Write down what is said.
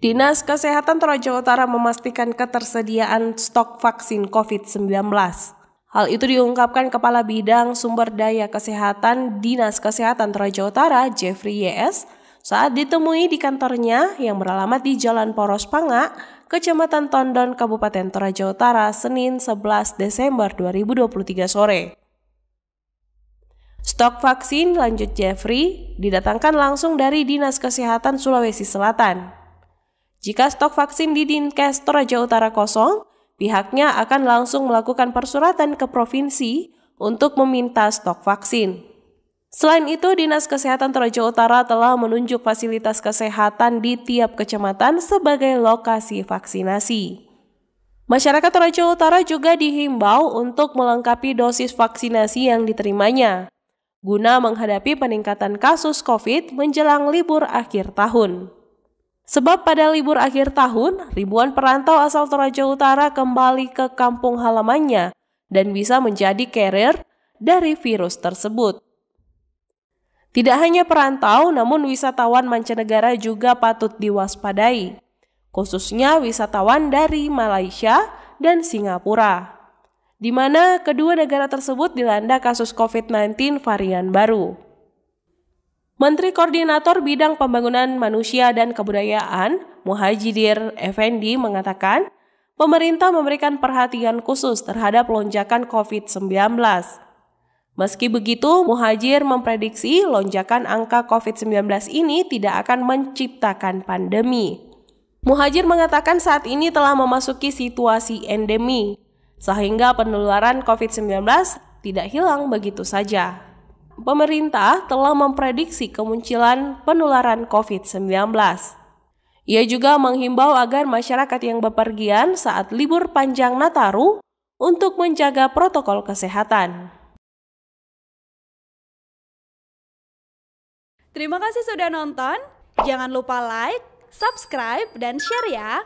Dinas Kesehatan Toraja Utara memastikan ketersediaan stok vaksin COVID-19. Hal itu diungkapkan Kepala Bidang Sumber Daya Kesehatan Dinas Kesehatan Toraja Utara, Jeffrey Yes, saat ditemui di kantornya yang beralamat di Jalan Poros Panga, Kecamatan Tondon, Kabupaten Toraja Utara, Senin 11 Desember 2023 sore. Stok vaksin lanjut Jeffrey didatangkan langsung dari Dinas Kesehatan Sulawesi Selatan. Jika stok vaksin di Dinkes Toraja Utara kosong, pihaknya akan langsung melakukan persuratan ke provinsi untuk meminta stok vaksin. Selain itu, Dinas Kesehatan Toraja Utara telah menunjuk fasilitas kesehatan di tiap kecamatan sebagai lokasi vaksinasi. Masyarakat Toraja Utara juga dihimbau untuk melengkapi dosis vaksinasi yang diterimanya, guna menghadapi peningkatan kasus COVID menjelang libur akhir tahun. Sebab pada libur akhir tahun, ribuan perantau asal Toraja Utara kembali ke kampung halamannya dan bisa menjadi carrier dari virus tersebut. Tidak hanya perantau, namun wisatawan mancanegara juga patut diwaspadai, khususnya wisatawan dari Malaysia dan Singapura, di mana kedua negara tersebut dilanda kasus COVID-19 varian baru. Menteri Koordinator Bidang Pembangunan Manusia dan Kebudayaan, Muhajidir Effendi mengatakan, pemerintah memberikan perhatian khusus terhadap lonjakan COVID-19. Meski begitu, Muhajir memprediksi lonjakan angka COVID-19 ini tidak akan menciptakan pandemi. Muhajir mengatakan saat ini telah memasuki situasi endemi, sehingga penularan COVID-19 tidak hilang begitu saja pemerintah telah memprediksi kemunculan penularan COVID-19. Ia juga menghimbau agar masyarakat yang bepergian saat libur panjang Nataru untuk menjaga protokol kesehatan. Terima kasih sudah nonton. Jangan lupa like, subscribe, dan share ya.